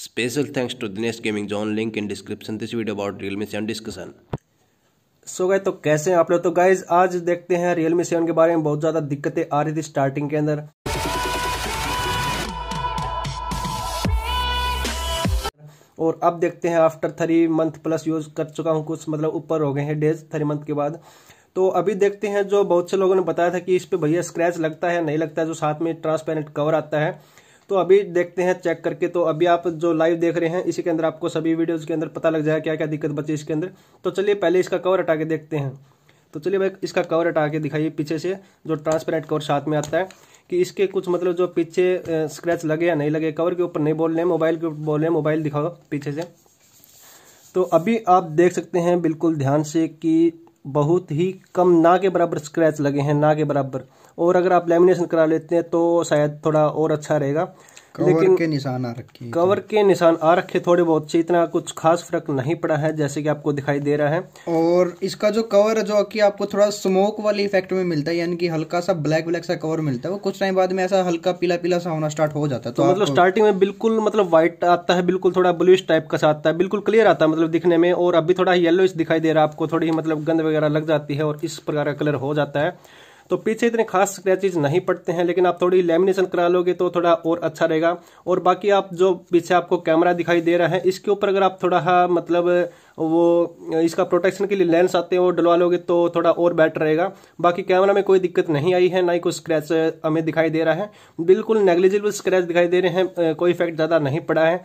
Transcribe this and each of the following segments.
Special thanks to Dinesh Gaming Zone. Link in description. This video about Realme seven discussion सो गए तो कैसे हैं आप लोग तो गाइज आज देखते हैं रियलमी सेवन के बारे में बहुत ज़्यादा दिक्कतें आ रही थी स्टार्टिंग के अंदर और अब देखते हैं after three month plus use कर चुका हूँ कुछ मतलब ऊपर हो गए हैं डेज थ्री मंथ के बाद तो अभी देखते हैं जो बहुत से लोगों ने बताया था कि इस पे भैया स्क्रैच लगता है नहीं लगता है जो साथ में ट्रांसपेरेंट कवर आता है तो अभी देखते हैं चेक करके तो अभी आप जो लाइव देख रहे हैं इसी के अंदर आपको सभी वीडियोज के अंदर पता लग जाए क्या क्या दिक्कत बची इसके अंदर तो चलिए पहले इसका कवर हटा के देखते हैं तो चलिए भाई इसका कवर हटा के दिखाइए पीछे से जो ट्रांसपेरेंट कवर साथ में आता है कि इसके कुछ मतलब जो पीछे स्क्रैच लगे या नहीं लगे कवर के ऊपर नहीं बोल रहे हैं मोबाइल के ऊपर बोल रहे हैं मोबाइल दिखाओ पीछे से तो अभी आप देख सकते हैं बिल्कुल ध्यान से कि बहुत ही कम ना के बराबर स्क्रैच लगे हैं ना के बराबर और अगर आप लेमिनेशन करा लेते हैं तो शायद थोड़ा और अच्छा रहेगा लेकिन के निशान आ रखे कवर के निशान आ रखे थोड़े बहुत से इतना कुछ खास फर्क नहीं पड़ा है जैसे कि आपको दिखाई दे रहा है और इसका जो कवर है जो कि आपको थोड़ा स्मोक वाले इफेक्ट में मिलता है यानी कि हल्का सा ब्लैक ब्लैक सा कवर मिलता है वो कुछ टाइम बाद में ऐसा हल्का पीला पीला सा होना स्टार्ट हो जाता है तो, तो मतलब स्टार्टिंग में बिल्कुल मतलब व्हाइट आता है बिल्कुल थोड़ा ब्लूश टाइप का सा आता है बिल्कुल क्लियर आता है मतलब दिखने में और अभी थोड़ा येलोइश दिखाई दे रहा है आपको थोड़ी मतलब गंद वगैरह लग जाती है और इस प्रकार का कलर हो जाता है तो पीछे इतने खास स्क्रैचेज नहीं पड़ते हैं लेकिन आप थोड़ी लेमिनेशन करा लोगे तो थोड़ा और अच्छा रहेगा और बाकी आप जो पीछे आपको कैमरा दिखाई दे रहा है इसके ऊपर अगर आप थोड़ा मतलब वो इसका प्रोटेक्शन के लिए लेंस आते हैं वो डलवा लोगे तो थोड़ा और बेटर रहेगा बाकी कैमरा में कोई दिक्कत नहीं आई है ना ही कोई स्क्रैच हमें दिखाई दे रहा है बिल्कुल नेग्लिजिबल स्क्रैच दिखाई दे रहे हैं कोई इफेक्ट ज़्यादा नहीं पड़ा है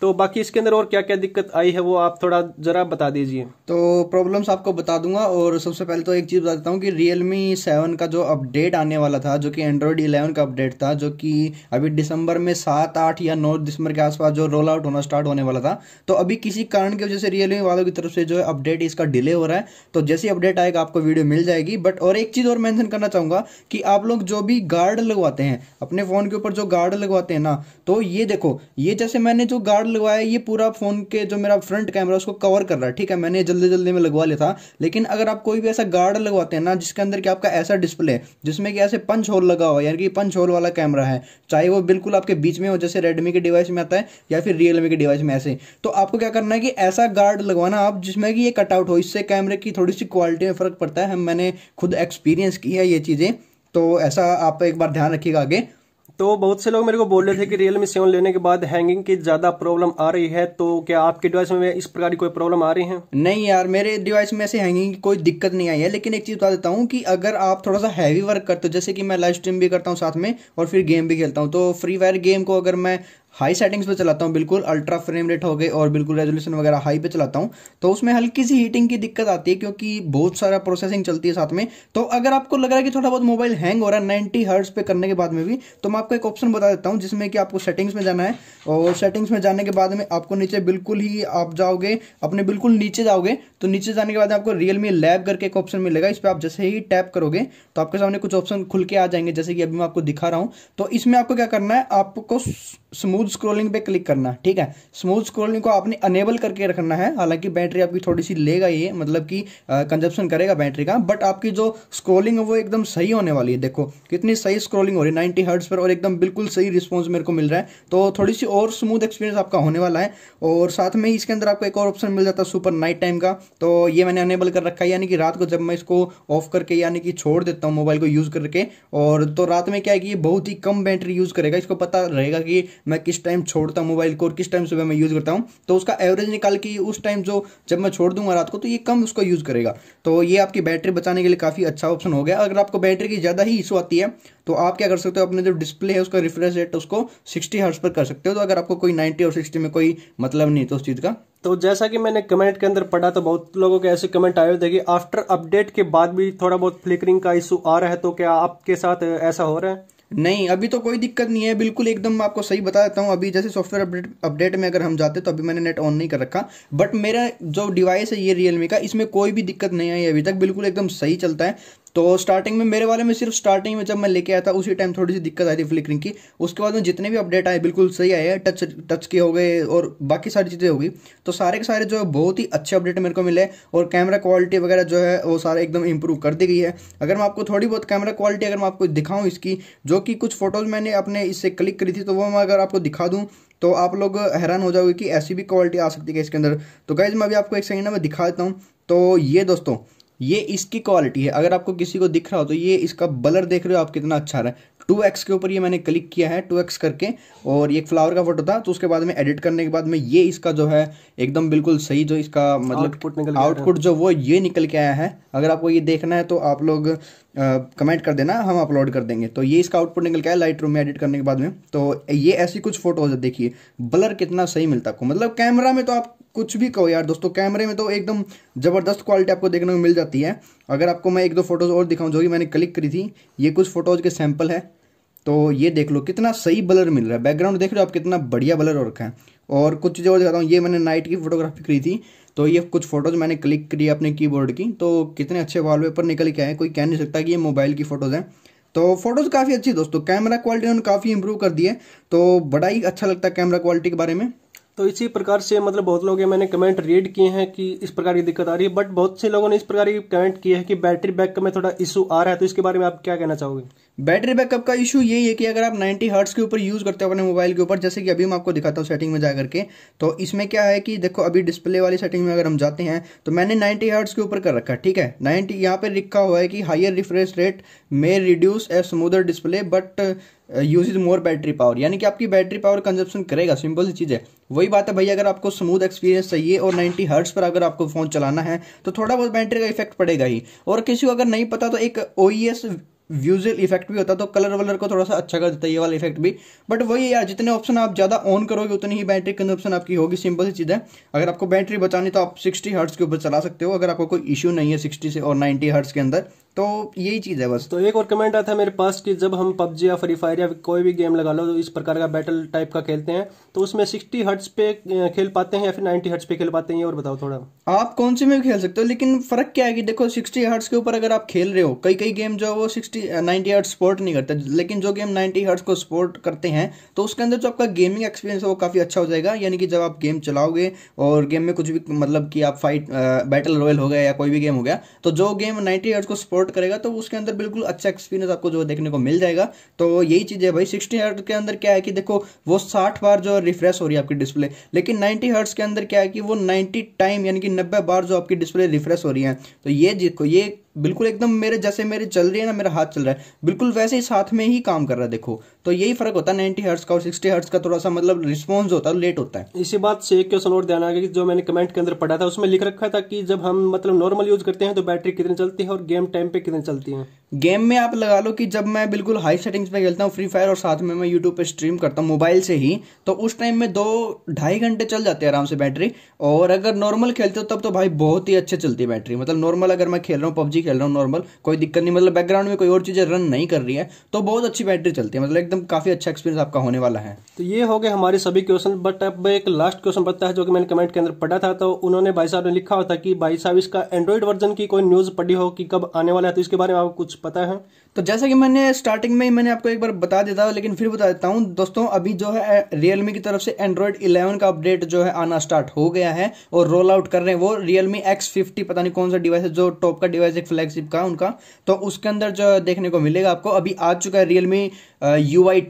तो बाकी इसके अंदर और क्या क्या दिक्कत आई है वो आप थोड़ा ज़रा बता दीजिए तो प्रॉब्लम्स आपको बता दूंगा और सबसे पहले तो एक चीज़ बता देता हूँ कि रियल मी सेवन का जो अपडेट आने वाला था जो कि एंड्रॉयड इलेवन का अपडेट था जो कि अभी दिसंबर में सात आठ या नौ दिसंबर के आसपास जो रोल आउट होना स्टार्ट होने वाला था तो अभी किसी कारण की वजह से रियल वालों की तरफ से जो है अपडेट इसका डिले हो रहा है तो जैसे अपडेट आएगा आपको वीडियो मिल जाएगी बट और एक चीज़ और मैंशन करना चाहूँगा कि आप लोग जो भी गार्ड लगवाते हैं अपने फ़ोन के ऊपर जो गार्ड लगवाते हैं ना तो ये देखो ये जैसे मैंने जो गार्ड लगवाया ये पूरा फ़ोन के जो मेरा फ्रंट कैमरा उसको कवर कर रहा है ठीक है मैंने जल्दी जल्दी में लगवा लिया था लेकिन अगर आप कोई भी ऐसा गार्ड लगवाते हैं ना जिसके अंदर कि आपका ऐसा डिस्प्ले जिसमें कि ऐसे पंच होल लगा हुआ यानी कि पंच होल वाला कैमरा है चाहे वो बिल्कुल आपके बीच में हो जैसे रेडमी के डिवाइस में आता है या फिर रियलमी के डिवाइस में ऐसे तो आपको क्या करना है कि ऐसा गार्ड लगवाना आप जिसमें कि ये कटआउट हो इससे कैमरे की थोड़ी सी क्वालिटी में फ़र्क पड़ता है मैंने खुद एक्सपीरियंस की है ये चीज़ें तो ऐसा आप एक बार ध्यान रखिएगा आगे तो बहुत से लोग मेरे को बोल रहे थे कि रियल मी सेवन लेने के बाद हैंगिंग की ज्यादा प्रॉब्लम आ रही है तो क्या आपके डिवाइस में इस प्रकार की कोई प्रॉब्लम आ रही है नहीं यार मेरे डिवाइस में ऐसे हैंगिंग की कोई दिक्कत नहीं आई है लेकिन एक चीज बता देता हूँ कि अगर आप थोड़ा सा हैवी वर्क करते हो जैसे कि मैं लाइव स्ट्रीम भी करता हूँ साथ में और फिर गेम भी खेलता हूँ तो फ्री फायर गेम को अगर मैं हाई सेटिंग्स पे चलाता हूँ बिल्कुल अल्ट्रा फ्रेम रेट हो गए और बिल्कुल रेजोल्यूशन वगैरह हाई पे चलाता हूँ तो उसमें हल्की सी हीटिंग की दिक्कत आती है क्योंकि बहुत सारा प्रोसेसिंग चलती है साथ में तो अगर आपको लग रहा है कि थोड़ा बहुत मोबाइल हैंग हो रहा है नाइन्टी हर्ट्स पे करने के बाद में भी तो मैं आपको एक ऑप्शन बता देता हूँ जिसमें कि आपको सेटिंग्स में जाना है और सेटिंग्स में जाने के बाद में आपको नीचे बिल्कुल ही आप जाओगे अपने बिल्कुल नीचे जाओगे तो नीचे जाने के बाद आपको रियलमी लैब करके एक ऑप्शन मिलेगा इस पर आप जैसे ही टैप करोगे तो आपके सामने कुछ ऑप्शन खुल के आ जाएंगे जैसे कि अभी मैं आपको दिखा रहा हूँ तो इसमें आपको क्या करना है आपको स्मूथ स्क्रोलिंग पे क्लिक करना है ठीक है स्मूथ स्क्रोलिंग को आपने अनेबल करके रखना है हालांकि बैटरी आपकी थोड़ी सी लेगा ये मतलब कि कंजप्शन करेगा बैटरी का बट आपकी जो स्क्रोलिंग है वो एकदम सही होने वाली है देखो कितनी सही स्क्रोलिंग हो रही है नाइन्टी हर्ट्स पर और एकदम बिल्कुल सही रिस्पॉन्स मेरे को मिल रहा है तो थोड़ी सी और स्मूथ एक्सपीरियंस आपका होने वाला है और साथ में इसके अंदर आपको एक और ऑप्शन मिल जाता है सुपर नाइट टाइम का तो ये मैंने अनेबल कर रखा है यानी कि रात को जब मैं इसको ऑफ करके यानी कि छोड़ देता हूँ मोबाइल को यूज़ करके और तो रात में क्या है कि ये बहुत ही कम बैटरी यूज़ करेगा इसको पता रहेगा कि मैं किस टाइम छोड़ता हूँ मोबाइल को और किस टाइम सुबह मैं यूज़ करता हूँ तो उसका एवरेज निकाल के उस टाइम जो जब मैं छोड़ दूंगा रात को तो ये कम उसको यूज़ करेगा तो ये आपकी बैटरी बचाने के लिए काफ़ी अच्छा ऑप्शन हो गया अगर आपको बैटरी की ज़्यादा ही इशू आती है तो आप क्या कर सकते हो अपने जो डिस्प्ले है उसका रिफ्रेश रेट उसको सिक्सटी हर्ट्स पर कर सकते हो तो अगर आपको कोई नाइन्टी और सिक्सटी में कोई मतलब नहीं तो उस चीज़ का तो जैसा कि मैंने कमेंट के अंदर पढ़ा तो बहुत लोगों के ऐसे कमेंट आए थे कि आफ्टर अपडेट के बाद भी थोड़ा बहुत फ्लिकरिंग का इशू आ रहा है तो क्या आपके साथ ऐसा हो रहा है नहीं अभी तो कोई दिक्कत नहीं है बिल्कुल एकदम आपको सही बता देता हूँ अभी जैसे सॉफ्टवेयर अपडेट अपडेट में अगर हम जाते तो अभी मैंने नेट ऑन नहीं कर रखा बट मेरा जो डिवाइस है ये रियलमी का इसमें कोई भी दिक्कत नहीं आई अभी तक बिल्कुल एकदम सही चलता है तो स्टार्टिंग में मेरे वाले में सिर्फ स्टार्टिंग में जब मैं लेके आया था उसी टाइम थोड़ी सी दिक्कत आई थी फ्लिकरिंग की उसके बाद में जितने भी अपडेट आए बिल्कुल सही आए टच टच के हो गए और बाकी सारी चीज़ें होगी तो सारे के सारे जो है बहुत ही अच्छे अपडेट मेरे को मिले और कैमरा क्वालिटी वगैरह जो है वो सारा एकदम इंप्रूव कर दी गई है अगर मैं आपको थोड़ी बहुत कैमरा क्वालिटी अगर मैं आपको दिखाऊँ इसकी जो कि कुछ फ़ोटोज़ मैंने अपने इससे क्लिक करी थी तो वो मैं अगर आपको दिखा दूँ तो आप लोग हैरान हो जाओगे कि ऐसी भी क्वालिटी आ सकती है इसके अंदर तो गाइज मैं अभी आपको एक सेकंड में दिखा देता हूँ तो ये दोस्तों ये इसकी क्वालिटी है अगर आपको किसी को दिख रहा हो तो ये इसका बलर देख रहे हो आप कितना अच्छा रहा है टू एक्स के ऊपर ये मैंने क्लिक किया है टू एक्स करके और ये फ्लावर का फोटो था तो उसके बाद में एडिट करने के बाद में ये इसका जो है एकदम बिल्कुल सही जो इसका मतलब आउटपुट जो वो ये निकल के आया है अगर आपको ये देखना है तो आप लोग कमेंट कर देना हम अपलोड कर देंगे तो ये इसका आउटपुट निकल के आया लाइट रूम में एडिट करने के बाद में तो ये ऐसी कुछ फोटोज है देखिए ब्लर कितना सही मिलता आपको मतलब कैमरा में तो आप कुछ भी कहो यार दोस्तों कैमरे में तो एकदम ज़बरदस्त क्वालिटी आपको देखने को मिल जाती है अगर आपको मैं एक दो फोटोज़ और दिखाऊं जो कि मैंने क्लिक करी थी ये कुछ फोटोज़ के सैंपल है तो ये देख लो कितना सही बलर मिल रहा है बैकग्राउंड देख लो आप कितना बढ़िया बलर और रखा है और कुछ चीज़ें और दिखाता हूँ ये मैंने नाइट की फोटोग्राफी करी थी तो ये कुछ फ़ोटोज़ मैंने क्लिक करी अपने कीबोर्ड की तो कितने अच्छे वॉलपेपर निकल के आए कोई कह नहीं सकता कि ये मोबाइल की फ़ोटोज़ हैं तो फोटोज़ काफ़ी अच्छी दोस्तों कैमरा क्वालिटी उन्होंने काफ़ी इंप्रूव कर दी है तो बड़ा ही अच्छा लगता है कैमरा क्वालिटी के बारे में तो इसी प्रकार से मतलब बहुत लोग मैंने कमेंट रीड किए हैं कि इस प्रकार की दिक्कत आ रही है बट बहुत से लोगों ने इस प्रकार की कमेंट किए हैं कि बैटरी बैकअप में थोड़ा इशू आ रहा है तो इसके बारे में आप क्या कहना चाहोगे बैटरी बैकअप का इशू यही है कि अगर आप 90 हर्ट्स के ऊपर यूज़ करते हो अपने मोबाइल के ऊपर जैसे कि अभी मैं आपको दिखाता हूँ सेटिंग में जा करके तो इसमें क्या है कि देखो अभी डिस्प्ले वाली सेटिंग में अगर हम जाते हैं तो मैंने 90 हर्ट्स के ऊपर कर रखा है ठीक है 90 यहाँ पर लिखा हुआ है कि higher refresh rate may reduce a smoother display but use is more battery power यानी कि आपकी बैटरी पावर कंजप्शन करेगा सिंपल सी चीज़ है वही बात है भाई अगर आपको स्मूथ एक्सपीरियंस चाहिए और 90 हर्ट्स पर अगर आपको फ़ोन चलाना है तो थोड़ा बहुत बैटरी का इफेक्ट पड़ेगा ही और किसी को अगर नहीं पता तो एक ओ व्यूजल इफेक्ट भी होता तो कलर वलर को थोड़ा सा अच्छा कर देता है ये वाला इफेक्ट भी बट वही यार जितने ऑप्शन आप ज़्यादा ऑन करोगे उतनी ही बैटरी कंजप्शन आपकी होगी सिंपल सी चीज़ है अगर आपको बैटरी बचानी तो आप 60 हर्ट्स के ऊपर चला सकते हो अगर आपको कोई इशू नहीं है 60 से और 90 हर्ट्स के अंदर तो यही चीज़ है बस तो एक और कमेंट आता है मेरे पास कि जब हम पबजी या फ्री फायर या कोई भी गेम लगा लो तो इस प्रकार का बैटल टाइप का खेलते हैं तो उसमें सिक्सटी हर्ट्स पे खेल पाते हैं या फिर नाइन्टी हर्ट्स पे खेल पाते हैं और बताओ थोड़ा आप कौन से में खेल सकते हो लेकिन फर्क क्या है कि देखो सिक्सटी हर्ट्स के ऊपर अगर आप खेल रहे हो कई कई गेम जो है वो सिक्सटी नाइनटी हर्ट्स सपोर्ट नहीं करते लेकिन जो गेम नाइन्टी हर्ट्स को सपोर्ट करते हैं तो उसके अंदर जो आपका गेमिंग एक्सपीरियंस है वो काफ़ी अच्छा हो जाएगा यानी कि जब आप गेम चलाओगे और गेम में कुछ भी मतलब कि आप फाइट बैटल रॉयल हो गया या कोई भी गेम हो गया तो जो गेम नाइन्टी हर्ट्स को सपोर्ट सपोर्ट करेगा तो उसके अंदर बिल्कुल अच्छा एक्सपीरियंस आपको जो देखने को मिल जाएगा तो यही चीज़ है भाई सिक्सटी हर्ट के अंदर क्या है कि देखो वो साठ बार जो रिफ्रेश हो रही है आपकी डिस्प्ले लेकिन नाइन्टी हर्ट्स के अंदर क्या है कि वो नाइन्टी टाइम यानी कि नब्बे बार जो आपकी डिस्प्ले रिफ्रेश हो रही है तो ये देखो ये बिल्कुल एकदम मेरे जैसे मेरे चल रही है ना मेरा हाथ चल रहा है बिल्कुल वैसे ही साथ में ही काम कर रहा है देखो तो यही फर्क होता है नाइनटी हर्ट्स का और सिक्सटी हर्ट्स का थोड़ा सा मतलब रिस्पॉन्स होता है लेट होता है इसी बात से एक क्वेश्चन और ध्यान आ गया कि जो मैंने कमेंट के अंदर पढ़ा था उसमें लिख रखा था कि जब हम मतलब नॉर्मल यूज करते हैं तो बैटरी कितनी चलती है और गेम टाइम पे कितनी चलती है गेम में आप लगा लो कि जब मैं बिल्कुल हाई सेटिंग्स पे खेलता हूँ फ्री फायर और साथ में मैं यूट्यूब पे स्ट्रीम करता हूँ मोबाइल से ही तो उस टाइम में दो ढाई घंटे चल जाते हैं आराम से बैटरी और अगर नॉर्मल खेलते हो तब तो भाई बहुत ही अच्छे चलती है बैटरी मतलब नॉर्मल अगर मैं खेल रहा हूँ पबजी खेल रहा हूँ नॉर्मल कोई दिक्कत नहीं मतलब बैकग्राउंड में कोई और चीज़ें रन नहीं कर रही है तो बहुत अच्छी बैटरी चलती है मतलब एकदम काफ़ी अच्छा एक्सपीरियंस आपका होने वाला है तो ये हो गए हमारे सभी क्वेश्चन बट अब एक लास्ट क्वेश्चन पता है जो कि मैंने कमेंट के अंदर पढ़ा था तो उन्होंने भाई साहब ने लिखा हुआ था कि भाई साहब इसका एंड्रॉइड वर्जन की कोई न्यूज़ पढ़ी हो कि कब आने वाला है तो इसके बारे में आप कुछ पता है तो जैसा कि मैंने स्टार्टिंग में ही मैंने आपको एक बार बता देता था लेकिन फिर बता देता हूँ दोस्तों अभी जो है रियलमी की तरफ से एंड्रॉयड 11 का अपडेट जो है आना स्टार्ट हो गया है और रोल आउट कर रहे हैं वो रियलमी फिफ्टी पता नहीं कौन सा डिवाइस है जो टॉप का डिवाइस है फ्लैगशिप का उनका तो उसके अंदर जो देखने को मिलेगा आपको अभी आ चुका है रियलमी यू आई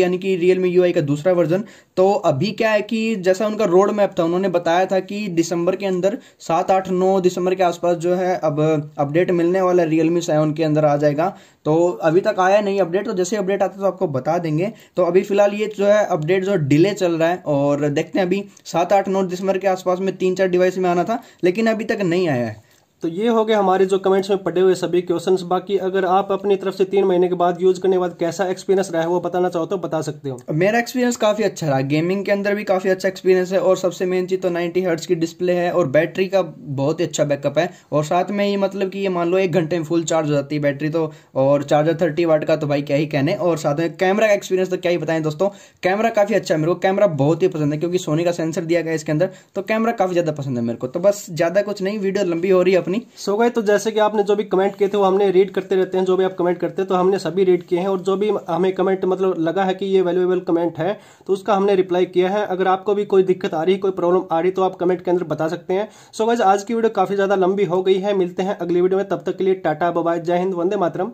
यानी कि रियलमी यू का दूसरा वर्जन तो अभी क्या है कि जैसा उनका रोड मैप था उन्होंने बताया था कि दिसंबर के अंदर सात आठ नौ दिसंबर के आसपास जो है अब अपडेट मिलने वाला रियलमी सेवन के अंदर आ जाएगा तो अभी तक आया नहीं अपडेट तो जैसे अपडेट आता तो आपको बता देंगे तो अभी फिलहाल ये जो है अपडेट जो डिले चल रहा है और देखते हैं अभी सात आठ नौ दिसंबर के आसपास में तीन चार डिवाइस में आना था लेकिन अभी तक नहीं आया है तो ये हो गए हमारे जो कमेंट्स में पड़े हुए सभी क्वेश्चन बाकी अगर आप अपनी तरफ से तीन महीने के बाद यूज करने के बाद कैसा एक्सपीरियंस रहा है वो बताना चाहो तो बता सकते हो मेरा एक्सपीरियंस काफी अच्छा रहा गेमिंग के अंदर भी काफी अच्छा एक्सपीरियंस है और सबसे मेन चीज तो नाइनटी हर्ट्स की डिस्प्ले है और बैटरी का बहुत ही अच्छा बैकअप है और साथ में ये मतलब कि ये मान लो एक घंटे में फुल चार्ज हो जाती है बैटरी तो और चार्जर थर्टी वाट का तो भाई क्या ही कहने और साथ में कैमरा का एक्सपीरियंस तो क्या ही बताएं दोस्तों कैमरा काफी अच्छा है मेरे को कैमरा बहुत ही पसंद है क्योंकि सोनी का सेंसर दिया गया इसके अंदर तो कैमरा काफी ज्यादा पसंद है मेरे को तो बस ज्यादा कुछ नहीं वीडियो लंबी हो रही है अपनी सो गए तो जैसे कि आपने जो भी कमेंट किए थे वो हमने रीड करते रहते हैं जो भी आप कमेंट करते हैं तो हमने सभी रीड किए हैं और जो भी हमें कमेंट मतलब लगा है कि ये वैल्यूएबल कमेंट है तो उसका हमने रिप्लाई किया है अगर आपको भी कोई दिक्कत आ रही कोई प्रॉब्लम आ रही तो आप कमेंट के अंदर बता सकते हैं सो गए आज की वीडियो काफी ज्यादा लंबी हो गई है मिलते हैं अगली वीडियो में तब तक के लिए टाटा बबाय जय हिंद वंदे मातरम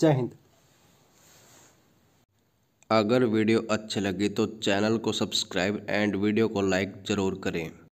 जय हिंद अगर वीडियो अच्छी लगी तो चैनल को सब्सक्राइब एंड वीडियो को लाइक ज़रूर करें